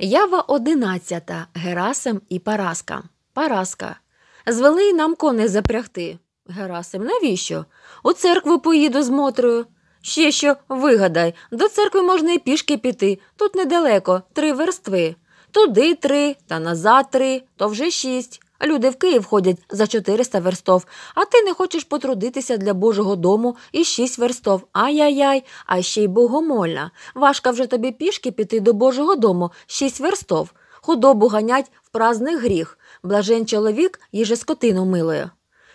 Ява одинадцята Герасим і Параска. Параска. Звели й нам коне запрягти. Герасим, навіщо? У церкву поїду з Мотрою. Ще що вигадай, до церкви можна і пішки піти. Тут недалеко, три верстви. Туди три, та назад три, то вже шість. Люди в Київ ходять за 400 верстов, а ти не хочеш потрудитися для Божого дому і 6 верстов. Ай-яй-яй, а ще й богомольна. Важко вже тобі пішки піти до Божого дому 6 верстов. Худобу ганять в праздний гріх. Блажен чоловік їже скотину милою.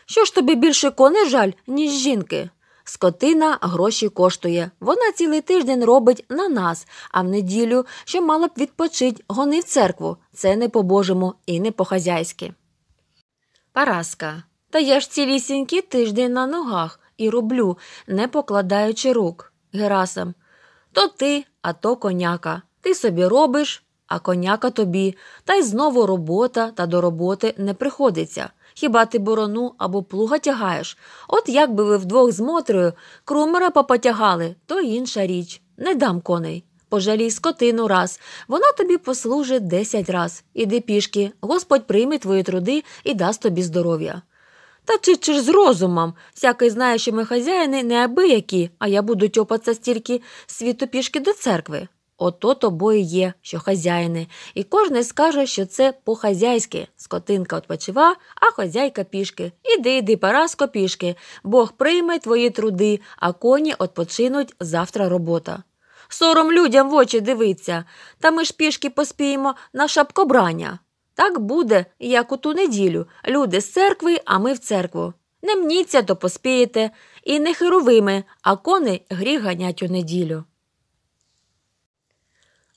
Що ж тобі більше коней жаль, ніж жінки? Скотина гроші коштує. Вона цілий тиждень робить на нас, а в неділю, що мала б відпочить, гони в церкву. Це не по-божому і не по хазяйськи. Параска. Та я ж цілісінькі тиждень на ногах і роблю, не покладаючи рук. Герасим. То ти, а то коняка. Ти собі робиш, а коняка тобі, та й знову робота та до роботи не приходиться. Хіба ти борону або плуга тягаєш? От як би ви вдвох з Мотрею крумера попотягали, то інша річ. Не дам коней пожалій скотину раз, вона тобі послужить десять раз. Іди пішки, Господь прийме твої труди і дасть тобі здоров'я. Та чи, чи ж з розумом? Всякий знає, що ми хазяїни неабиякі, а я буду тьопатися стільки світу пішки до церкви. Ото тобою є, що хазяїни, і кожен скаже, що це по-хазяйськи. Скотинка отпочива, а хазяйка пішки. Іди, іди, Параско, пішки. Бог прийме твої труди, а коні отпочинуть завтра робота. Сором людям в очі дивиться, та ми ж пішки поспіємо на шапкобрання. Так буде, як у ту неділю. Люди з церкви, а ми в церкву. Не мніться, то поспієте, і не херовими, а кони гріх ганять у неділю.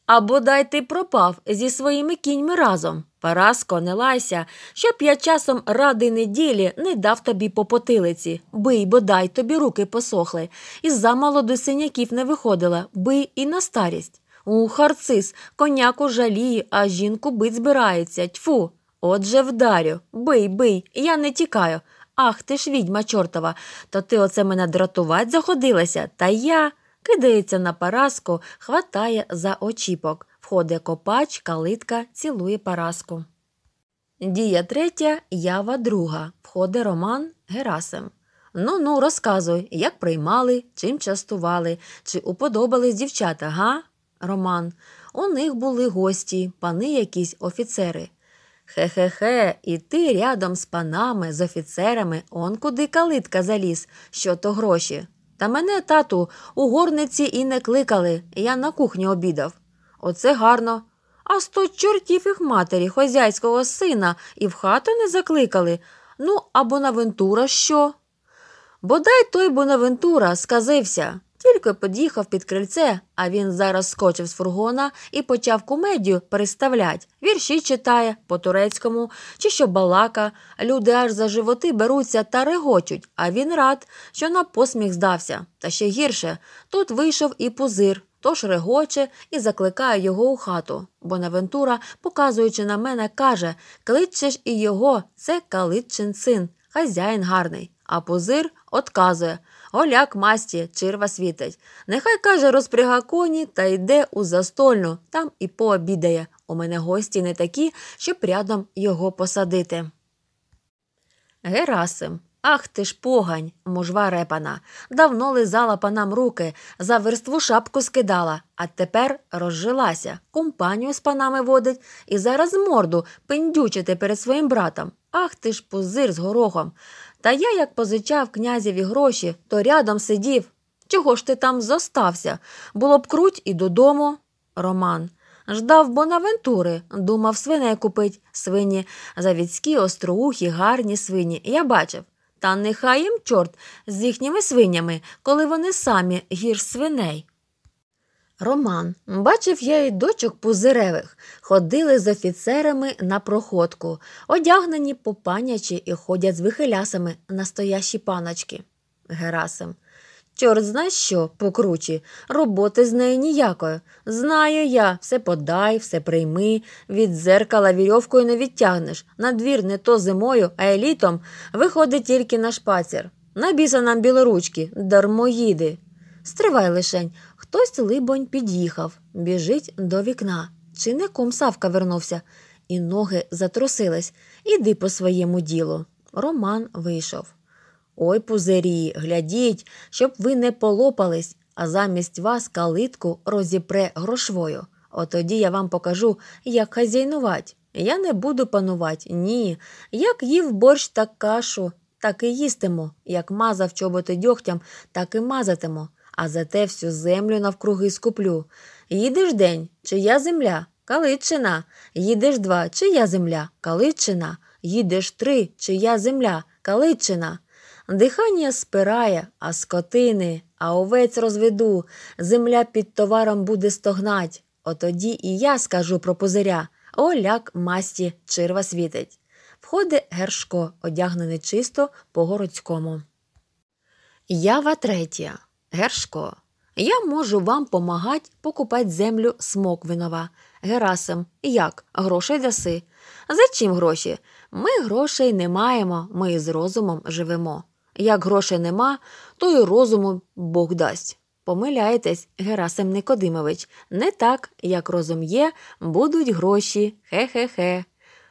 Або дай ти пропав зі своїми кіньми разом. Параско, не лайся, щоб я часом ради неділі не дав тобі по потилиці. Бий, бодай, тобі руки посохли. І замало до синяків не виходила, бий і на старість. У харцис, коняку жаліє, а жінку бить збирається. Тьфу. Отже, вдарю. Бий, бий, я не тікаю. Ах, ти ж відьма чортова, то ти оце мене дратувати заходилася, та я кидається на Параско, хватає за очіпок. Входе копач, калитка, цілує Параску. Дія третя, ява друга. Входе Роман Герасим. Ну ну, розказуй, як приймали, чим частували, чи уподобались дівчата, га? Роман. У них були гості, пани якісь офіцери. Хе-хе-хе, і ти рядом з панами, з офіцерами, он куди калитка заліз, що то гроші. Та мене, тату, у горниці і не кликали, я на кухню обідав. Оце гарно. А сто чортів їх матері, хазяйського сина, і в хату не закликали. Ну, а Бонавентура що? Бодай той Бонавентура сказився, тільки під'їхав під крильце, а він зараз скочив з фургона і почав комедію переставлять. Вірші читає по турецькому, чи що балака. Люди аж за животи беруться та регочуть, а він рад, що на посміх здався. Та ще гірше тут вийшов і пузир тож регоче і закликає його у хату. Бонавентура, показуючи на мене, каже Кличеш і його, це каличин син, хазяїн гарний. А позир отказує Оляк масті, чирва світить. Нехай каже, розпряга коні та йде у застольну, там і пообідає. У мене гості не такі, щоб рядом його посадити. Герасим Ах ти ж погань, мужва репана. Давно лизала панам руки, за верству шапку скидала, а тепер розжилася, компанію з панами водить і зараз морду пендючити перед своїм братом. Ах ти ж пузир з горохом. Та я, як позичав князеві гроші, то рядом сидів. Чого ж ти там зостався? Було б круть і додому. Роман. Ждав бонавентури, думав свиней купить, свині, завідські, остроухі, гарні свині. Я бачив. Та нехай їм чорт з їхніми свинями, коли вони самі гір свиней. Роман бачив я й дочок пузиревих, ходили з офіцерами на проходку, одягнені попанячі і ходять з вихилясами настоящі паночки. Герасим. Чорт зна що, покручі, роботи з нею ніякої. Знаю я, все подай, все прийми, від зеркала вірьовкою не відтягнеш. На двір не то зимою, а елітом виходить тільки на шпацір. Набіса нам білоручки, дармоїди. Стривай лишень, хтось, либонь, під'їхав, біжить до вікна. Чи не ком Савка вернувся, і ноги затрусились. Іди по своєму ділу. Роман вийшов. Ой, пузирі, глядіть, щоб ви не полопались, а замість вас калитку розіпре грошвою. Отоді я вам покажу, як хазяйнувать. Я не буду панувати, ні. Як їв борщ та кашу, так і їстиму, як мазав чоботи дьогтям, так і мазатиму, а за те всю землю навкруги скуплю. Їдеш день, чия земля, Каличина. їдеш два, чия земля, Каличина. їдеш три, чия земля, Каличина. Дихання спирає, а скотини, а овець розведу, земля під товаром буде стогнать. Отоді і я скажу про пузиря. оляк масті черва світить. Входить Гершко, одягнений чисто по городському. Ява третя. Гершко. Я можу вам помагать покупать землю Смоквинова. Герасим. Як? Грошей даси. За чим гроші? Ми грошей не маємо, ми з розумом живемо. Як грошей нема, то й розуму Бог дасть. Помиляєтесь, Герасим Никодимович, не так, як розум є, будуть гроші. Хе-хе-хе.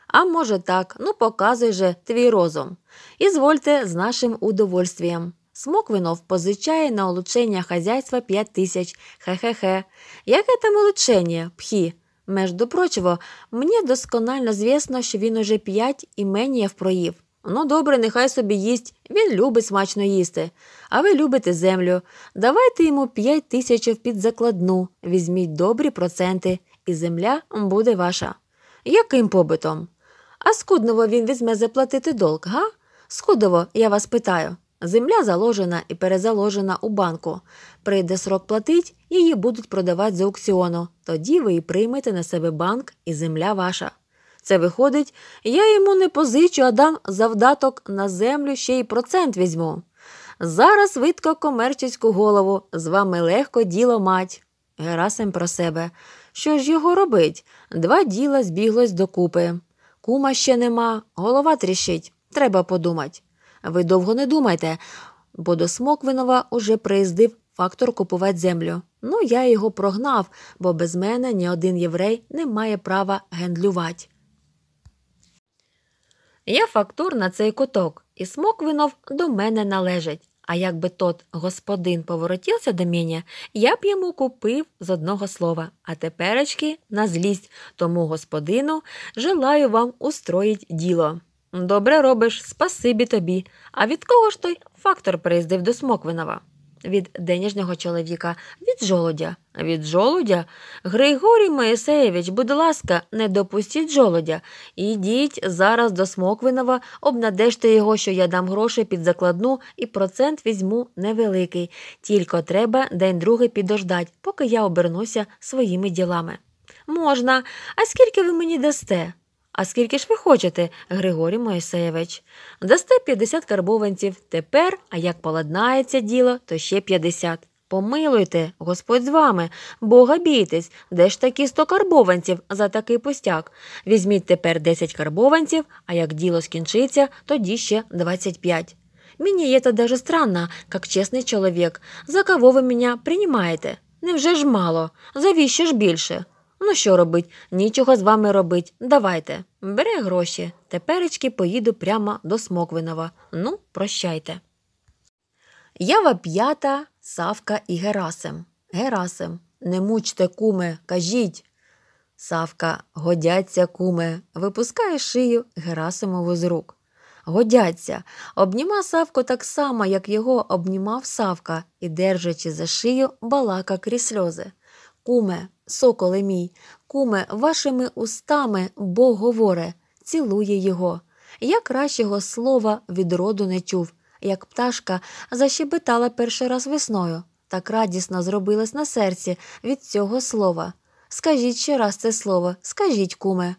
А може, так, ну показуй же твій розум. І звольте з нашим удовольствієм. Смоквинов позичає на улучшення хазяйства 5 тисяч. Хе-хе-хе. Яке там улучшення, пхі? Между прочого, мені досконально звісно, що він уже п'ять іменів проїв. Ну, добре, нехай собі їсть, він любить смачно їсти, а ви любите землю. Давайте йому п'ять тисяч під закладну, візьміть добрі проценти, і земля буде ваша. Яким побитом? А скудново він візьме заплатити долг, га? Скудово, я вас питаю. Земля заложена і перезаложена у банку. Прийде срок платить, її будуть продавати з аукціону. Тоді ви і приймете на себе банк, і земля ваша. Це виходить, я йому не позичу, а дам завдаток на землю ще й процент візьму. Зараз видко комерчиську голову, з вами легко діло мать. Герасим про себе. Що ж його робить? Два діла збіглось докупи. Кума ще нема, голова тріщить, треба подумати. Ви довго не думайте, бо до Смоквинова уже приїздив фактор купувати землю. Ну, я його прогнав, бо без мене ні один єврей не має права гендлювати. Я фактур на цей куток, і смоквинов до мене належить. А якби тот господин поворотівся до мене, я б йому купив з одного слова, а теперечки на злість, тому господину желаю вам устроїть діло. Добре робиш, спасибі тобі. А від кого ж той фактор приїздив до Смоквинова? від денежного чоловіка, від жолодя. Від жолудя? Григорій Моїсеєвич, будь ласка, не допустіть жолодя. Ідіть зараз до Смоквинова, обнадежте його, що я дам гроші під закладну і процент візьму невеликий. Тільки треба день другий підождать, поки я обернуся своїми ділами. Можна, а скільки ви мені дасте? А скільки ж ви хочете, Григорій Моїсеєвич? Дасте 50 карбованців тепер, а як поладнається діло, то ще п'ятдесят. Помилуйте, Господь з вами, бога бійтесь, де ж такі сто карбованців за такий пустяк. Візьміть тепер 10 карбованців, а як діло скінчиться, тоді ще двадцять п'ять. Мені є это даже странно, как честный человек. За кого ви мене приймаєте? Невже ж мало? Завіщо ж більше? Ну що робить? Нічого з вами робить. Давайте. бери гроші. Теперечки поїду прямо до Смоквинова. Ну, прощайте. Ява п'ята, Савка і Герасим. Герасим, не мучте, куме, кажіть. Савка, годяться, куме, випускає шию Герасимову з рук. Годяться, обніма Савко так само, як його обнімав Савка, і, держачи за шию, балака крізь сльози. Куме, соколе мій, куме, вашими устами Бог говоре, цілує його. Я кращого слова від роду не чув, як пташка защебетала перший раз весною, так радісно зробилось на серці від цього слова. Скажіть ще раз це слово, скажіть, куме.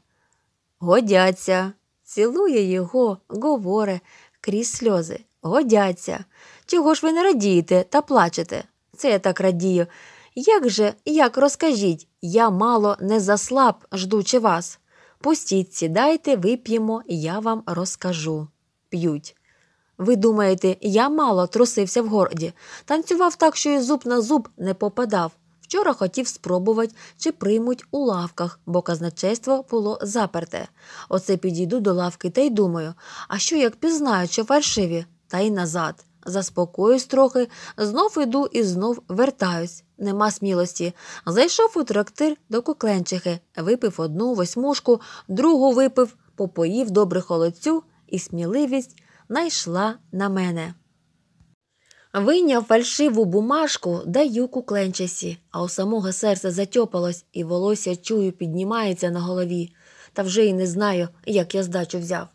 Годяться, цілує його, говоре, крізь сльози. Годяться. Чого ж ви не радієте та плачете? Це я так радію, як же, як розкажіть, я мало не заслаб, ждучи вас. Пустіть, сідайте, вип'ємо, я вам розкажу. П'ють. Ви думаєте, я мало трусився в горді. танцював так, що і зуб на зуб не попадав. Вчора хотів спробувати, чи приймуть у лавках, бо казначейство було заперте. Оце підійду до лавки та й думаю, а що як пізнають, що фальшиві, та й назад. Заспокоюсь трохи, знов іду і знов вертаюсь. Нема смілості. Зайшов у трактир до кукленчихи, випив одну восьмушку, другу випив, попоїв добре холодцю, і сміливість найшла на мене. Вийняв фальшиву бумажку, даю кукленчасі, а у самого серце затьопалось, і волосся чую, піднімається на голові. Та вже й не знаю, як я здачу взяв.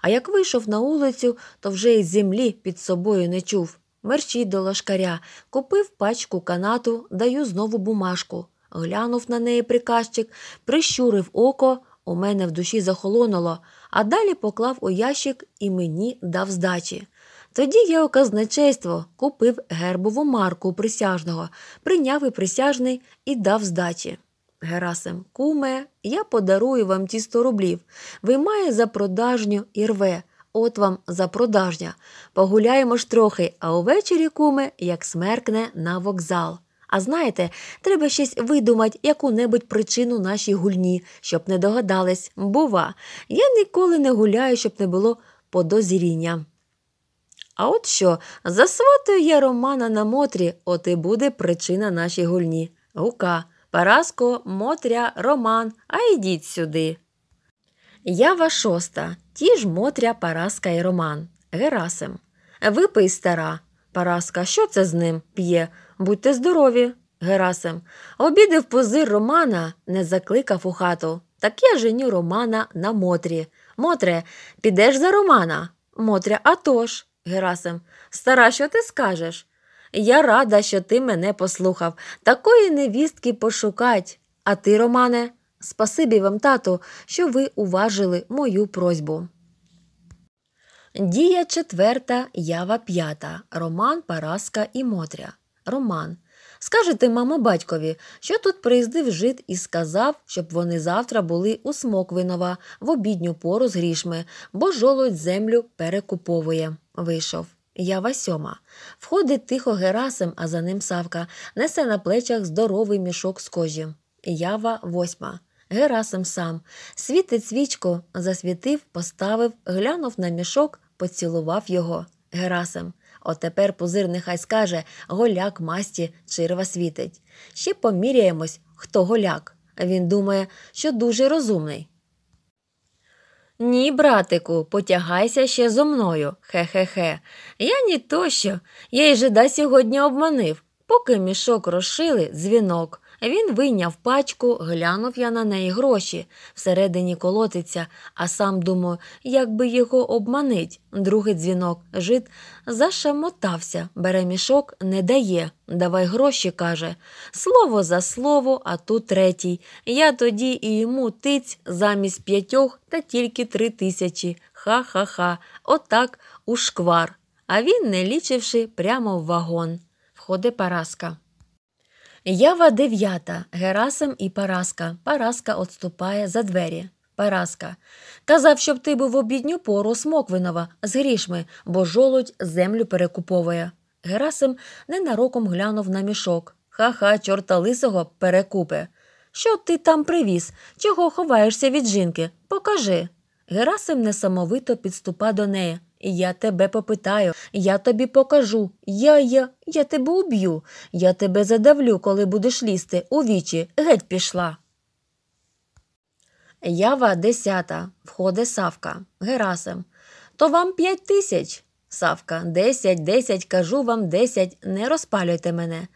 А як вийшов на улицю, то вже й землі під собою не чув. Верчить до лошкаря, купив пачку канату, даю знову бумажку. Глянув на неї приказчик, прищурив око, у мене в душі захолонуло, а далі поклав у ящик і мені дав здачі. Тоді я у казначейство купив гербову марку присяжного, прийняв і присяжний і дав здачі. Герасим куме, я подарую вам ті сто рублів, виймає за продажню і рве. От вам за продажня. Погуляємо ж трохи, а увечері куме, як смеркне на вокзал. А знаєте, треба щось видумати, яку-небудь причину нашій гульні, щоб не догадались. Бува, я ніколи не гуляю, щоб не було подозріння. А от що, засватую я Романа на Мотрі, от і буде причина нашій гульні. Гука, Параско, Мотря, Роман, а йдіть сюди. Ява шоста. Ті ж Мотря, Параска і Роман. Герасим. Випий, стара. Параска, що це з ним? П'є. Будьте здорові. Герасим. Обідив позир Романа, не закликав у хату. Так я женю Романа на Мотрі. Мотре, підеш за Романа? Мотря, а тож. Герасим. Стара, що ти скажеш? Я рада, що ти мене послухав. Такої невістки пошукать. А ти, Романе? Спасибі вам, тато, що ви уважили мою просьбу. Дія четверта, ява п'ята. Роман Параска і Мотря. Роман. Скажете, мамо, батькові, що тут приїздив жит і сказав, щоб вони завтра були у Смоквинова в обідню пору з грішми, бо жолодь землю перекуповує. Вийшов. Ява сьома. Входить тихо Герасим, а за ним Савка, несе на плечах здоровий мішок з кожі. Ява восьма. Герасим сам світить свічку, засвітив, поставив, глянув на мішок, поцілував його. Герасим. Отепер пузир нехай скаже голяк масті чирва світить. Ще поміряємось, хто голяк. Він думає, що дуже розумний. Ні, братику, потягайся ще зо мною. Хе-хе-хе. Я ні тощо. Я й жида сьогодні обманив. Поки мішок розшили дзвінок. Він вийняв пачку, глянув я на неї гроші всередині колотиться, а сам думаю, як би його обманить. Другий дзвінок жит зашамотався, бере мішок, не дає. Давай гроші, каже. Слово за слово, а ту третій. Я тоді і йому тиць замість п'ятьох та тільки три тисячі. Ха-ха-ха, отак у шквар. А він, не лічивши, прямо в вагон. Входить Параска. Ява дев'ята. Герасим і Параска. Параска отступає за двері. Параска. Казав, щоб ти був в обідню пору Смоквинова з грішми, бо жолудь землю перекуповує. Герасим ненароком глянув на мішок. Ха ха, чорта лисого перекупе. Що ти там привіз? Чого ховаєшся від жінки? Покажи. Герасим несамовито підступа до неї. Я тебе попитаю, я тобі покажу. Я, я, я тебе уб'ю, я тебе задавлю, коли будеш лізти. У вічі, геть пішла. Ява десята. Входить Савка. Герасим. То вам п'ять тисяч. Савка. Десять, десять, кажу вам десять. Не розпалюйте мене.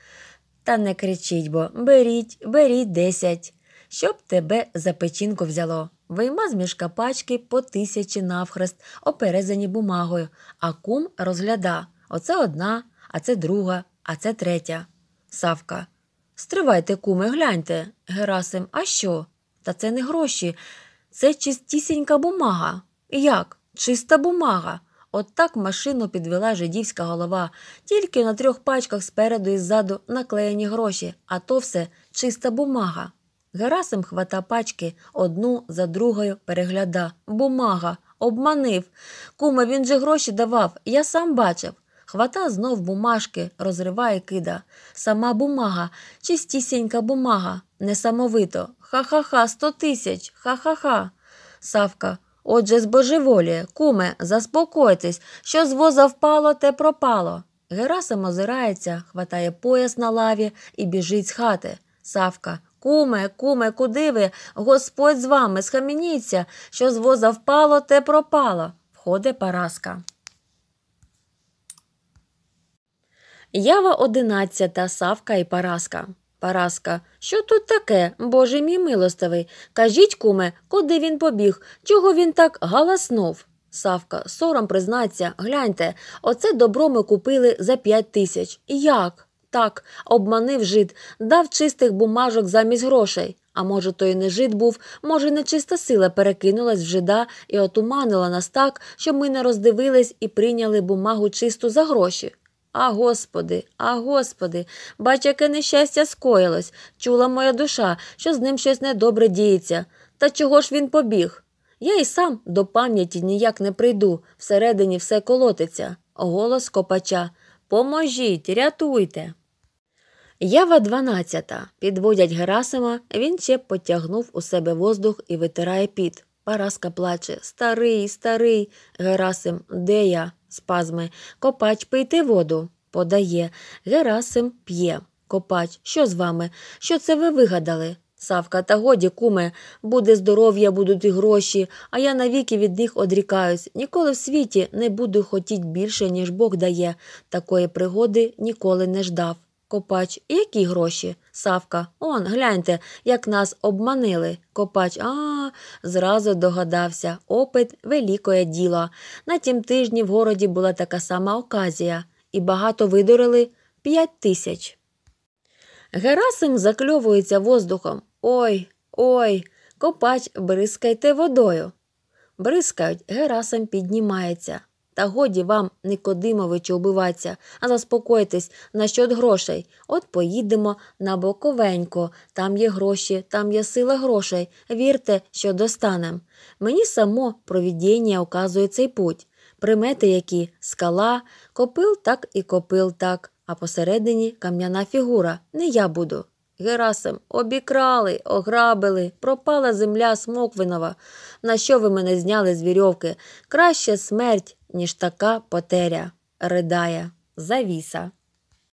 Та не кричіть бо беріть, беріть десять. Щоб тебе за печінку взяло. Вийма з мішка пачки по тисячі навхрест, оперезані бумагою, а кум розгляда оце одна, а це друга, а це третя. Савка. Стривайте, куми, гляньте. Герасим, а що? Та це не гроші. Це чистісінька бумага. Як? Чиста бумага. От так машину підвела жидівська голова, тільки на трьох пачках спереду і ззаду наклеєні гроші, а то все чиста бумага. Герасим хвата пачки одну за другою перегляда. Бумага, обманив. Куме, він же гроші давав, я сам бачив. Хвата знов бумажки, розриває кида. Сама бумага, чистісінька бумага, несамовито. Ха-ха-ха, сто тисяч. Ха-ха-ха. Савка. Отже, збожеволіє, куме, заспокойтесь, що з воза впало, те пропало. Герасим озирається, хватає пояс на лаві і біжить з хати. Савка. Куме, куме, куди ви? Господь з вами, схамініться, що з воза впало, те пропало, входить Параска. Ява одинадцята, Савка і Параска. Параска. Що тут таке, боже мій милостивий? Кажіть, куме, куди він побіг? Чого він так галаснув? Савка, сором признаться, гляньте, оце добро ми купили за п'ять тисяч. Як? Так, обманив жид, дав чистих бумажок замість грошей. А може, то й не жид був, може, нечиста сила перекинулась в жида і отуманила нас так, що ми не роздивились і прийняли бумагу чисту за гроші. А господи, а господи, бач, яке нещастя скоїлось. Чула моя душа, що з ним щось недобре діється. Та чого ж він побіг? Я й сам до пам'яті ніяк не прийду, всередині все колотиться. Голос копача Поможіть, рятуйте. Ява дванадцята. Підводять Герасима, він ще потягнув у себе воздух і витирає піт. Параска плаче Старий, старий. Герасим, де я? Спазми. Копач, пийте воду. Подає. Герасим п'є. Копач, що з вами? Що це ви вигадали? Савка, та годі, куме, буде здоров'я, будуть і гроші, а я навіки від них одрікаюсь. Ніколи в світі не буду хотіть більше, ніж Бог дає. Такої пригоди ніколи не ждав. Копач, які гроші? Савка. Он, гляньте, як нас обманили. Копач, а, -а зразу догадався. Опит великое діло. На тім тижні в городі була така сама оказія, і багато видурили п'ять тисяч. Герасим закльовується воздухом. Ой, ой, копач, бризкайте водою. Бризкають, Герасим піднімається. Та годі вам, Никодимовичу, убиватися, а заспокойтесь насчет грошей. От поїдемо на Боковенько. Там є гроші, там є сила грошей. Вірте, що достанем. Мені само провідіння указує цей путь. Примети, які скала, копил так і копил так, а посередині кам'яна фігура. Не я буду. Герасим, обікрали, ограбили, пропала земля смоквинова. На що ви мене зняли з вірьовки? Краще смерть ніж така потеря ридає завіса.